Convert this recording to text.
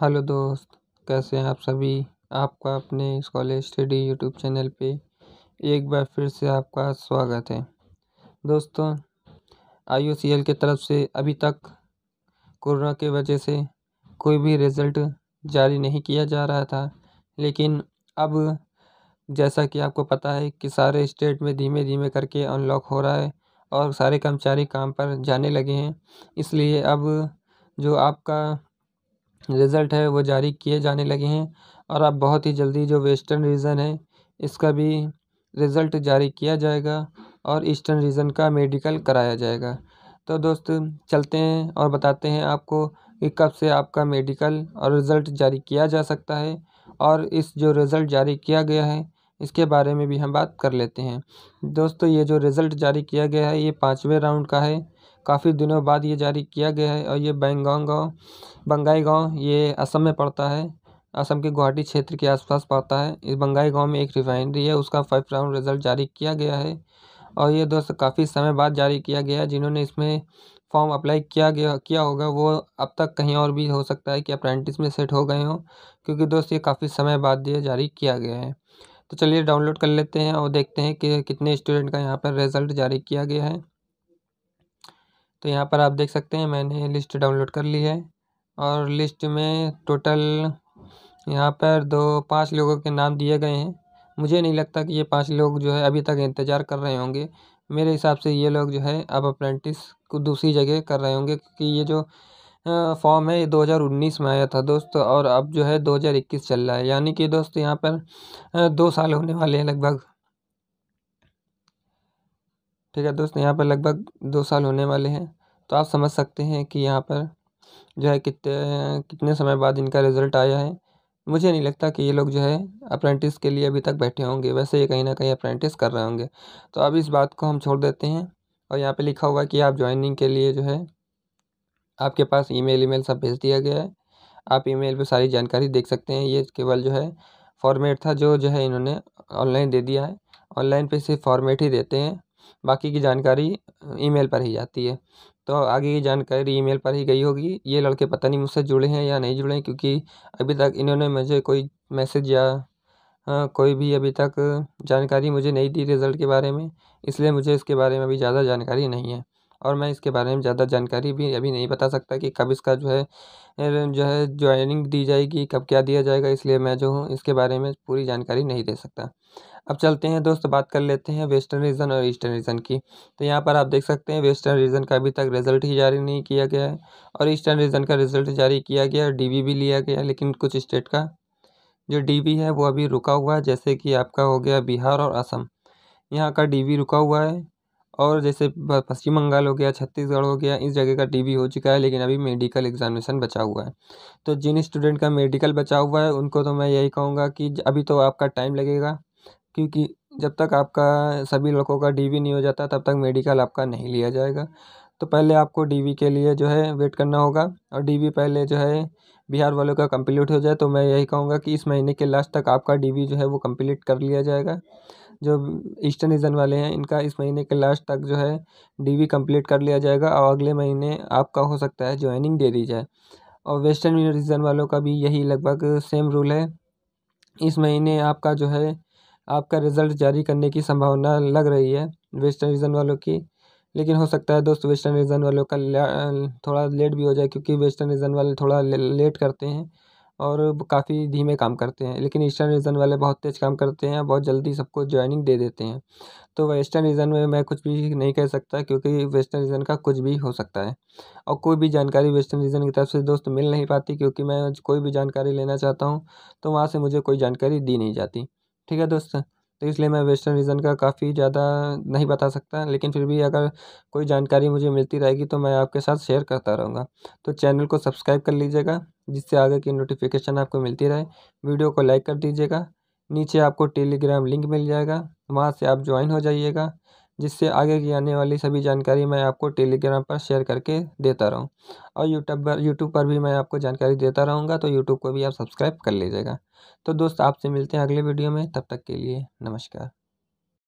hello दोस्त कैसे हैं आप सभी आपका अपने कॉलेज स्टडी यूट्यूब चैनल पे एक बार फिर से आपका स्वागत है दोस्तों आई की तरफ से अभी तक कोरोना के वजह से कोई भी रिज़ल्ट जारी नहीं किया जा रहा था लेकिन अब जैसा कि आपको पता है कि सारे स्टेट में धीमे धीमे करके अनलॉक हो रहा है और सारे कर्मचारी काम पर जाने लगे हैं इसलिए अब जो आपका रिज़ल्ट है वो जारी किए जाने लगे हैं और अब बहुत ही जल्दी जो वेस्टर्न रीज़न है इसका भी रिज़ल्ट जारी किया जाएगा और ईस्टर्न रीज़न का मेडिकल कराया जाएगा तो दोस्त चलते हैं और बताते हैं आपको कि कब से आपका मेडिकल और रिज़ल्ट जारी किया जा सकता है और इस जो रिज़ल्ट जारी किया गया है इसके बारे में भी हम बात कर लेते हैं दोस्तों ये जो रिज़ल्ट जारी किया गया है ये पाँचवें राउंड का है काफ़ी दिनों बाद ये जारी किया गया है और ये बैंगोंग गाँव बंगाई गाँव ये असम में पड़ता है असम के गुवाहाटी क्षेत्र के आसपास पड़ता है इस बंगाई गाँव में एक रिफाइनरी है उसका फाइव राउंड रिज़ल्ट जारी किया गया है और ये दोस्त काफ़ी समय बाद जारी किया गया है जिन्होंने इसमें फॉर्म अप्लाई किया गया किया होगा वो अब तक कहीं और भी हो सकता है कि अप्रेंटिस में सेट हो गए हों क्योंकि दोस्त ये काफ़ी समय बाद ये जारी किया गया है तो चलिए डाउनलोड कर लेते हैं और देखते हैं कि कितने स्टूडेंट का यहाँ पर रिज़ल्ट जारी किया गया है तो यहाँ पर आप देख सकते हैं मैंने लिस्ट डाउनलोड कर ली है और लिस्ट में टोटल यहाँ पर दो पाँच लोगों के नाम दिए गए हैं मुझे नहीं लगता कि ये पाँच लोग जो है अभी तक इंतज़ार कर रहे होंगे मेरे हिसाब से ये लोग जो है अब अप्रेंटिस को दूसरी जगह कर रहे होंगे क्योंकि ये जो फॉर्म है ये 2019 में आया था दोस्त और अब जो है 2021 चल रहा है यानी कि दोस्त यहाँ पर दो साल होने वाले हैं लगभग ठीक है दोस्त यहाँ पर लगभग दो साल होने वाले हैं तो आप समझ सकते हैं कि यहाँ पर जो है कितने कितने समय बाद इनका रिज़ल्ट आया है मुझे नहीं लगता कि ये लोग जो है अप्रेंटिस के लिए अभी तक बैठे होंगे वैसे ये कहीं ना कहीं अप्रेंटिस कर रहे होंगे तो अब इस बात को हम छोड़ देते हैं और यहाँ पे लिखा हुआ है कि आप ज्वाइनिंग के लिए जो है आपके पास ईमेल ईमेल सब भेज दिया गया है आप ईमेल पे सारी जानकारी देख सकते हैं ये केवल जो है फॉर्मेट था जो जो है इन्होंने ऑनलाइन दे दिया है ऑनलाइन पे सिर्फ फॉर्मेट ही देते हैं बाकी की जानकारी ईमेल पर ही जाती है तो आगे की जानकारी ईमेल पर ही गई होगी ये लड़के पता नहीं मुझसे जुड़े हैं या नहीं जुड़े हैं क्योंकि अभी तक इन्होंने मुझे कोई मैसेज या हाँ, कोई भी अभी तक जानकारी मुझे नहीं दी रिज़ल्ट के बारे में इसलिए मुझे इसके बारे में अभी ज़्यादा जानकारी नहीं है और मैं इसके बारे में ज़्यादा जानकारी भी अभी नहीं बता सकता कि कब इसका जो है जो है ज्वाइनिंग दी जाएगी कब क्या दिया जाएगा इसलिए मैं जो हूँ इसके बारे में पूरी जानकारी नहीं दे सकता अब चलते हैं दोस्त बात कर लेते हैं वेस्टर्न रीजन और ईस्टर्न रीजन की तो यहाँ पर आप देख सकते हैं वेस्टर्न रीजन का अभी तक रिजल्ट ही जारी नहीं किया गया है और ईस्टर्न रीजन का रिजल्ट जारी किया गया डी भी लिया गया लेकिन कुछ स्टेट का जो डी है वो अभी रुका हुआ है जैसे कि आपका हो गया बिहार और असम यहाँ का डी रुका हुआ है और जैसे पश्चिम बंगाल हो गया छत्तीसगढ़ हो गया इस जगह का डी बी हो चुका है लेकिन अभी मेडिकल एग्जामिनेशन बचा हुआ है तो जिन स्टूडेंट का मेडिकल बचा हुआ है उनको तो मैं यही कहूँगा कि अभी तो आपका टाइम लगेगा क्योंकि जब तक आपका सभी लोगों का डी नहीं हो जाता तब तक मेडिकल आपका नहीं लिया जाएगा तो पहले आपको डी के लिए जो है वेट करना होगा और डी पहले जो है बिहार वालों का कंप्लीट हो जाए तो मैं यही कहूँगा कि इस महीने के लास्ट तक आपका डी जो है वो कंप्लीट कर लिया जाएगा जो ईस्टर्न रीजन वाले हैं इनका इस महीने के लास्ट तक जो है डीवी कंप्लीट कर लिया जाएगा और अगले महीने आपका हो सकता है ज्वाइनिंग दे दी जाए और वेस्टर्न रीजन वालों का भी यही लगभग सेम रूल है इस महीने आपका जो है आपका रिज़ल्ट जारी करने की संभावना लग रही है वेस्टर्न रीजन वालों की लेकिन हो सकता है दोस्त वेस्टर्न रीजन वालों का थोड़ा लेट भी हो जाए क्योंकि वेस्टर्न रीजन वाले थोड़ा लेट करते हैं और काफ़ी धीमे काम करते हैं लेकिन ईस्टर्न रीजन वाले बहुत तेज़ काम करते हैं बहुत जल्दी सबको ज्वाइनिंग दे देते हैं तो वेस्टर्न रीजन में मैं कुछ भी नहीं कह सकता क्योंकि वेस्टर्न रीजन का कुछ भी हो सकता है और कोई भी जानकारी वेस्टर्न रीजन की तरफ से दोस्त मिल नहीं पाती क्योंकि मैं कोई भी जानकारी लेना चाहता हूँ तो वहाँ से मुझे कोई जानकारी दी नहीं जाती ठीक है दोस्त तो इसलिए मैं वेस्टर्न रीज़न का काफ़ी ज़्यादा नहीं बता सकता लेकिन फिर भी अगर कोई जानकारी मुझे मिलती रहेगी तो मैं आपके साथ शेयर करता रहूँगा तो चैनल को सब्सक्राइब कर लीजिएगा जिससे आगे की नोटिफिकेशन आपको मिलती रहे वीडियो को लाइक कर दीजिएगा नीचे आपको टेलीग्राम लिंक मिल जाएगा वहाँ से आप ज्वाइन हो जाइएगा जिससे आगे की आने वाली सभी जानकारी मैं आपको टेलीग्राम पर शेयर करके देता रहूँ और यूट्यूब पर यूट्यूब पर भी मैं आपको जानकारी देता रहूँगा तो यूट्यूब को भी आप सब्सक्राइब कर लीजिएगा तो दोस्त आपसे मिलते हैं अगले वीडियो में तब तक के लिए नमस्कार